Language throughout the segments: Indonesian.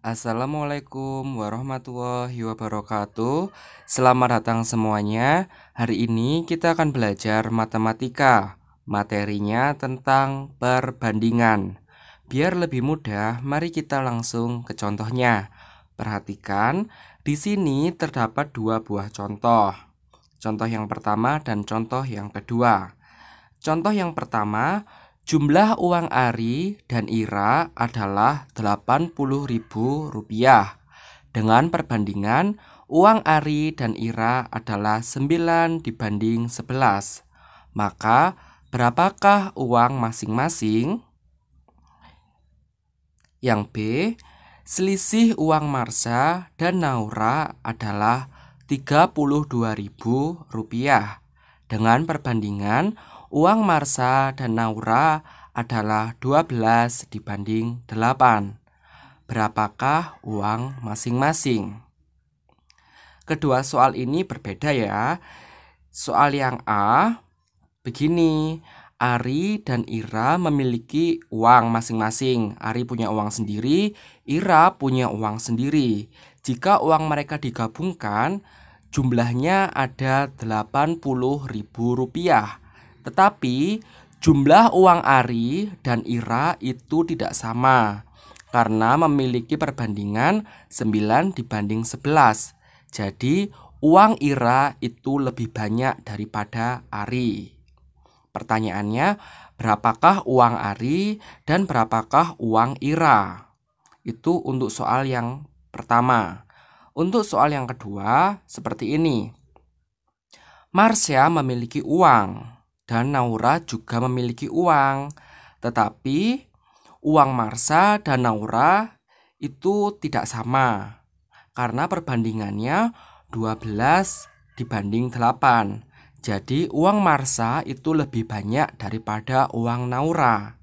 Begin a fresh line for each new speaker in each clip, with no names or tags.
Assalamualaikum warahmatullahi wabarakatuh. Selamat datang semuanya. Hari ini kita akan belajar matematika. Materinya tentang perbandingan. Biar lebih mudah, mari kita langsung ke contohnya. Perhatikan, di sini terdapat dua buah contoh. Contoh yang pertama dan contoh yang kedua. Contoh yang pertama, Jumlah uang Ari dan Ira adalah Rp80.000 dengan perbandingan uang Ari dan Ira adalah 9 dibanding 11. Maka berapakah uang masing-masing? Yang B, selisih uang Marsha dan Naura adalah Rp32.000 dengan perbandingan uang Marsa dan Naura adalah 12 dibanding 8. Berapakah uang masing-masing? Kedua soal ini berbeda ya. Soal yang A begini, Ari dan Ira memiliki uang masing-masing. Ari punya uang sendiri, Ira punya uang sendiri. Jika uang mereka digabungkan, jumlahnya ada Rp80.000. Tetapi jumlah uang ari dan ira itu tidak sama karena memiliki perbandingan 9 dibanding 11. Jadi uang ira itu lebih banyak daripada ari. Pertanyaannya, berapakah uang ari dan berapakah uang ira? Itu untuk soal yang pertama. Untuk soal yang kedua, seperti ini. Marsha memiliki uang dan Naura juga memiliki uang. Tetapi uang Marsa dan Naura itu tidak sama karena perbandingannya 12 dibanding 8. Jadi uang Marsa itu lebih banyak daripada uang Naura.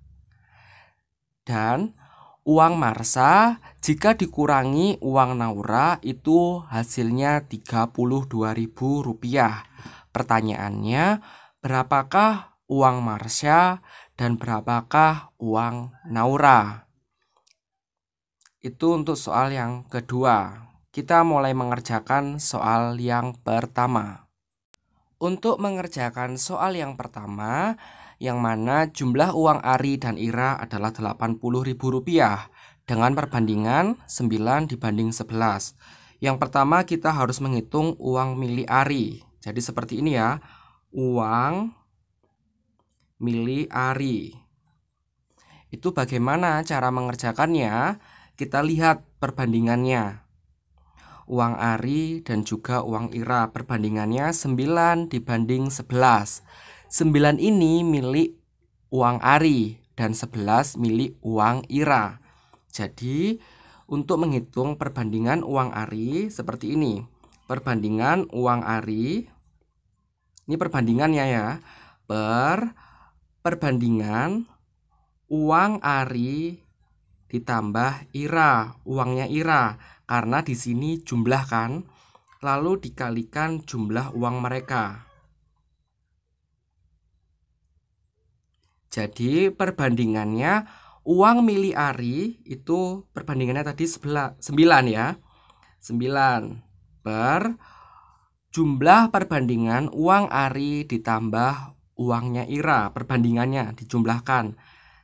Dan uang Marsa jika dikurangi uang Naura itu hasilnya 32.000 rupiah. Pertanyaannya, berapakah uang Marsha dan berapakah uang Naura. Itu untuk soal yang kedua. Kita mulai mengerjakan soal yang pertama. Untuk mengerjakan soal yang pertama, yang mana jumlah uang Ari dan Ira adalah Rp80.000 dengan perbandingan 9 dibanding 11. Yang pertama kita harus menghitung uang milik Ari. Jadi seperti ini ya, uang milik Ari. Itu bagaimana cara mengerjakannya? Kita lihat perbandingannya. Uang Ari dan juga uang Ira perbandingannya 9 dibanding 11. 9 ini milik uang Ari dan 11 milik uang Ira. Jadi, untuk menghitung perbandingan uang Ari seperti ini. Perbandingan uang Ari ini perbandingannya ya. Per perbandingan uang Ari ditambah Ira, uangnya Ira karena di sini jumlah kan. Lalu dikalikan jumlah uang mereka. Jadi perbandingannya uang milik Ari itu perbandingannya tadi 9 ya. 9 per jumlah perbandingan uang Ari ditambah uangnya Ira perbandingannya dijumlahkan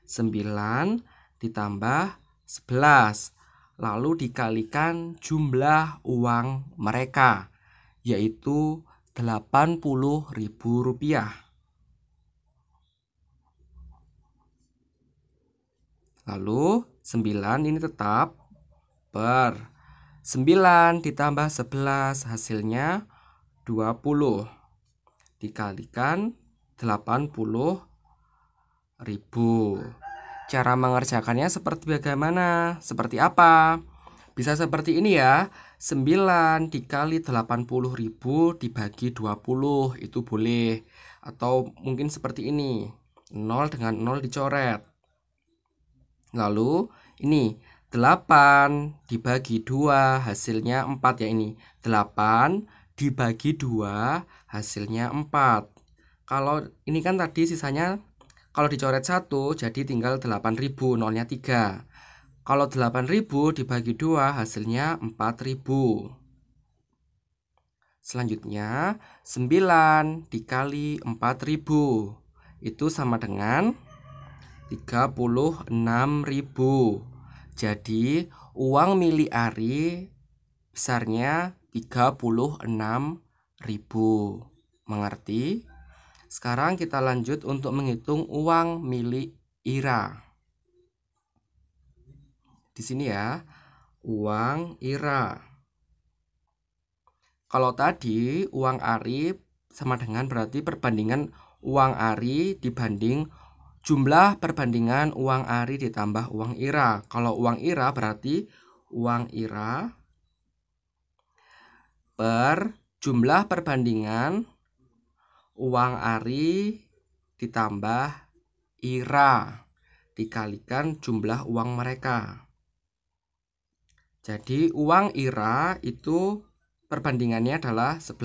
9 ditambah 11 lalu dikalikan jumlah uang mereka yaitu Rp80.000 lalu 9 ini tetap per 9 ditambah 11 hasilnya 20 dikalikan 80 ribu Cara mengerjakannya seperti bagaimana? Seperti apa? Bisa seperti ini ya 9 dikali 80 ribu dibagi 20 Itu boleh Atau mungkin seperti ini 0 dengan 0 dicoret Lalu ini 8 dibagi 2 hasilnya 4 ya ini 8 dibagi 2 hasilnya 4 kalau ini kan tadi sisanya kalau dicoret 1 jadi tinggal 8000 nolnya 3 kalau 8000 dibagi 2 hasilnya 4000 selanjutnya 9 dikali 4000 itu sama dengan 36.000 jadi uang milik Ari besarnya 36.000 mengerti sekarang kita lanjut untuk menghitung uang milik Ira di sini ya uang Ira kalau tadi uang Ari sama dengan berarti perbandingan uang Ari dibanding jumlah perbandingan uang Ari ditambah uang Ira. Kalau uang Ira berarti uang Ira per jumlah perbandingan uang Ari ditambah Ira dikalikan jumlah uang mereka. Jadi uang Ira itu perbandingannya adalah 11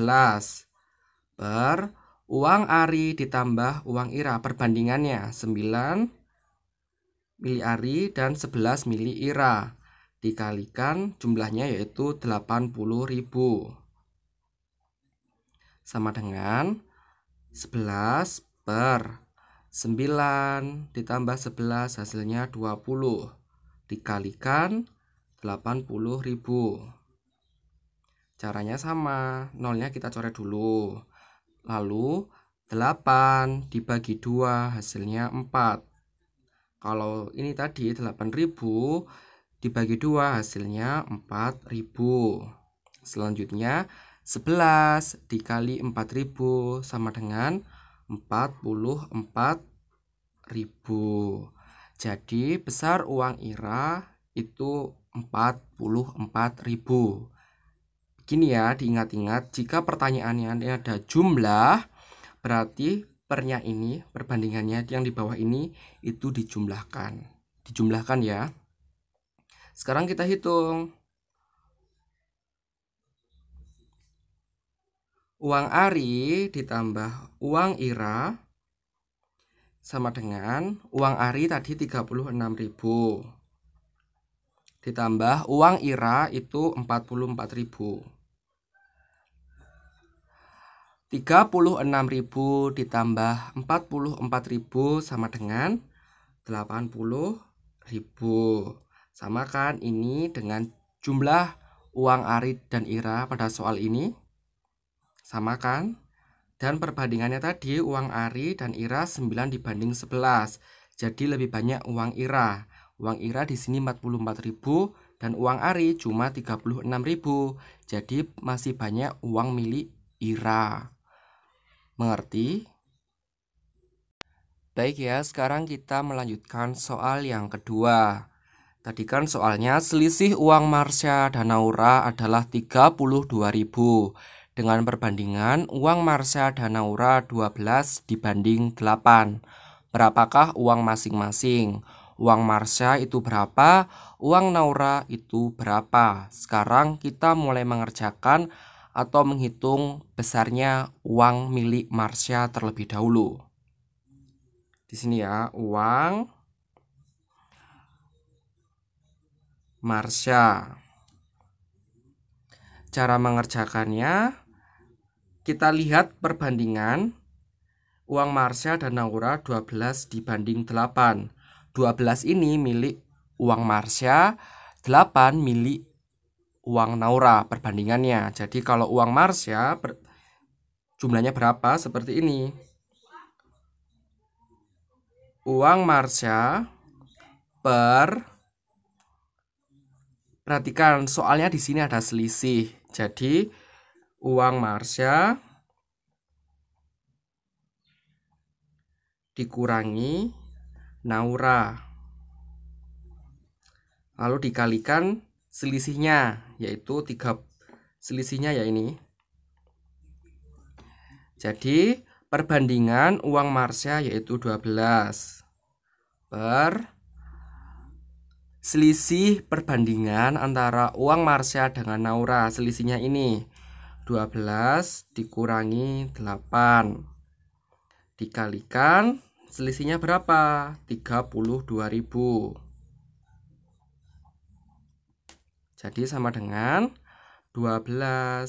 per uang Ari ditambah uang Ira perbandingannya 9 mili Ari dan 11 mili Ira dikalikan jumlahnya yaitu 80 ribu sama dengan 11 per 9 ditambah 11 hasilnya 20 dikalikan 80.000 caranya sama nolnya kita coret dulu lalu 8 dibagi 2 hasilnya 4 kalau ini tadi 8000 dibagi 2 hasilnya 4000 selanjutnya 11 dikali 4000 sama dengan 44.000. Jadi besar uang Ira itu 44.000. Begini ya, diingat-ingat jika pertanyaannya ada jumlah berarti pernya ini perbandingannya yang di bawah ini itu dijumlahkan. Dijumlahkan ya. Sekarang kita hitung uang ari ditambah uang ira sama dengan uang ari tadi 36.000 ditambah uang ira itu 44.000 36.000 ditambah 44.000 sama dengan 80.000. Samakan ini dengan jumlah uang Ari dan Ira pada soal ini samakan Dan perbandingannya tadi uang Ari dan Ira 9 dibanding 11. Jadi lebih banyak uang Ira. Uang Ira di sini 44.000 dan uang Ari cuma 36.000. Jadi masih banyak uang milik Ira. Mengerti? Baik ya, sekarang kita melanjutkan soal yang kedua. Tadi kan soalnya selisih uang Marsha dan Naura adalah 32.000 dengan perbandingan uang Marsha dan Naura 12 dibanding 8. Berapakah uang masing-masing? Uang Marsha itu berapa? Uang Naura itu berapa? Sekarang kita mulai mengerjakan atau menghitung besarnya uang milik Marsha terlebih dahulu. Di sini ya, uang Marsha. Cara mengerjakannya kita lihat perbandingan uang Marsha dan Naura 12 dibanding 8. 12 ini milik uang Marsha, 8 milik uang Naura perbandingannya. Jadi kalau uang Marsha per, jumlahnya berapa seperti ini. Uang Marsya per perhatikan soalnya di sini ada selisih. Jadi uang Marsha dikurangi Naura. Lalu dikalikan selisihnya yaitu tiga selisihnya ya ini. Jadi perbandingan uang Marsha yaitu 12 per selisih perbandingan antara uang Marsha dengan Naura selisihnya ini 12 dikurangi 8 dikalikan selisihnya berapa? 32.000 jadi sama dengan 12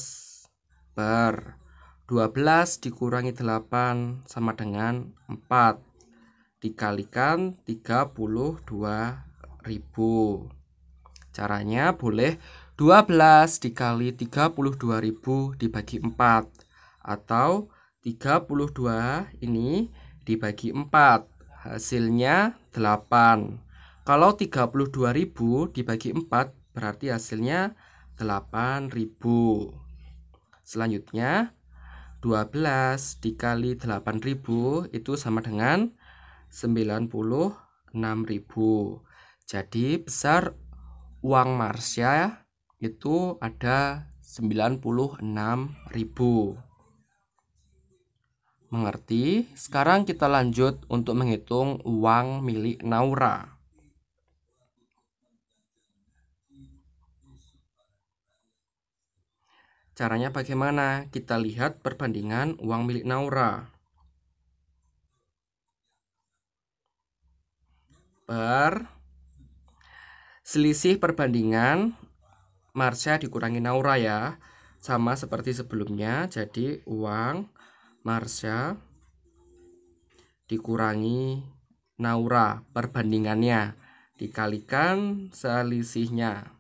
per 12 dikurangi 8 sama dengan 4 dikalikan 32.000 caranya boleh 12 dikali 32.000 dibagi 4 atau 32 ini dibagi 4 hasilnya 8 kalau 32.000 dibagi 4 berarti hasilnya 8.000 selanjutnya 12 dikali 8.000 itu sama dengan 96.000 jadi besar uang Marsya itu ada 96.000 mengerti sekarang kita lanjut untuk menghitung uang milik Naura Caranya bagaimana? Kita lihat perbandingan uang milik Naura. Per selisih perbandingan Marsha dikurangi naura ya sama seperti sebelumnya jadi uang Marsha dikurangi naura perbandingannya dikalikan selisihnya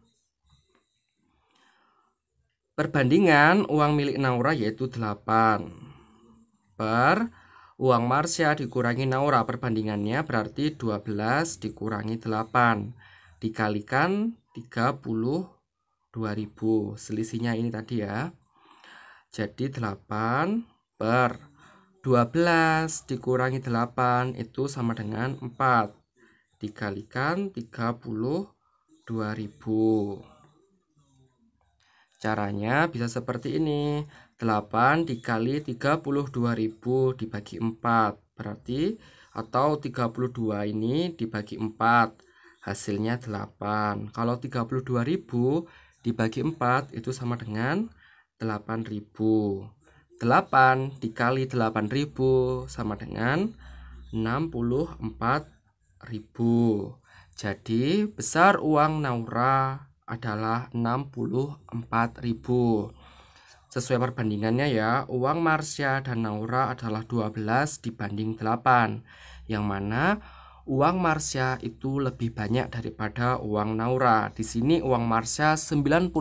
perbandingan uang milik naura yaitu 8 per uang Marsha dikurangi naura perbandingannya berarti 12 dikurangi 8 dikalikan 30 2000 selisihnya ini tadi ya jadi 8 per 12 dikurangi 8 itu sama dengan 4 dikalikan 32.000 caranya bisa seperti ini 8 dikali 32.000 dibagi 4 berarti atau 32 ini dibagi 4 hasilnya 8 kalau 32.000 dibagi 4 itu sama dengan 8000 8 dikali 8000 sama dengan 64000 jadi besar uang Naura adalah 64000 Sesuai perbandingannya ya, uang Marsya dan Naura adalah 12 dibanding 8 Yang mana uang Marsya itu lebih banyak daripada uang Naura. Di sini uang Marsha 96.000,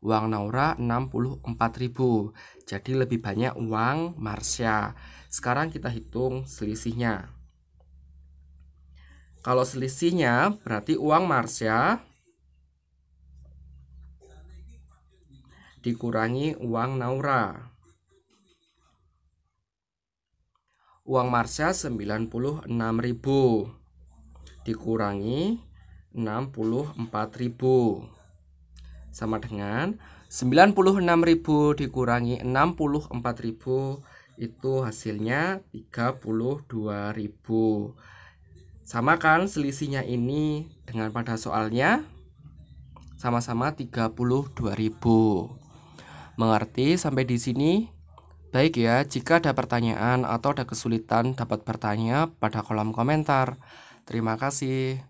uang Naura 64.000. Jadi lebih banyak uang Marsya. Sekarang kita hitung selisihnya. Kalau selisihnya berarti uang Marsya dikurangi uang Naura. uang Marsha 96.000 dikurangi 64.000 sama dengan 96.000 dikurangi 64.000 itu hasilnya 32.000 sama kan selisihnya ini dengan pada soalnya sama-sama 32.000. Mengerti sampai di sini? Baik ya, jika ada pertanyaan atau ada kesulitan dapat bertanya pada kolom komentar. Terima kasih.